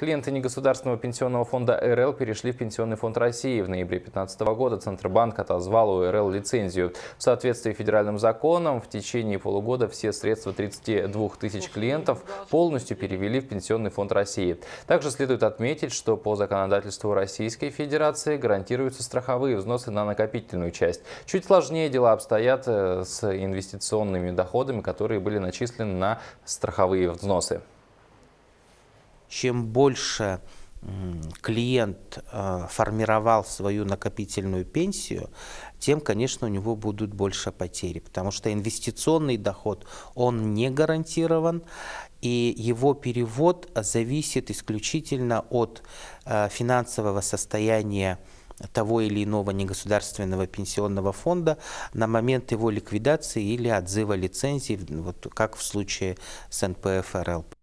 Клиенты негосударственного пенсионного фонда РЛ перешли в Пенсионный фонд России. В ноябре 2015 года Центробанк отозвал у РЛ лицензию. В соответствии с федеральным законом в течение полугода все средства 32 тысяч клиентов полностью перевели в Пенсионный фонд России. Также следует отметить, что по законодательству Российской Федерации гарантируются страховые взносы на накопительную часть. Чуть сложнее дела обстоят э, с инвестиционными доходами, которые были начислены на страховые взносы чем больше клиент э, формировал свою накопительную пенсию, тем, конечно, у него будут больше потери, потому что инвестиционный доход, он не гарантирован, и его перевод зависит исключительно от э, финансового состояния того или иного негосударственного пенсионного фонда на момент его ликвидации или отзыва лицензии, вот как в случае с НПФ РЛП.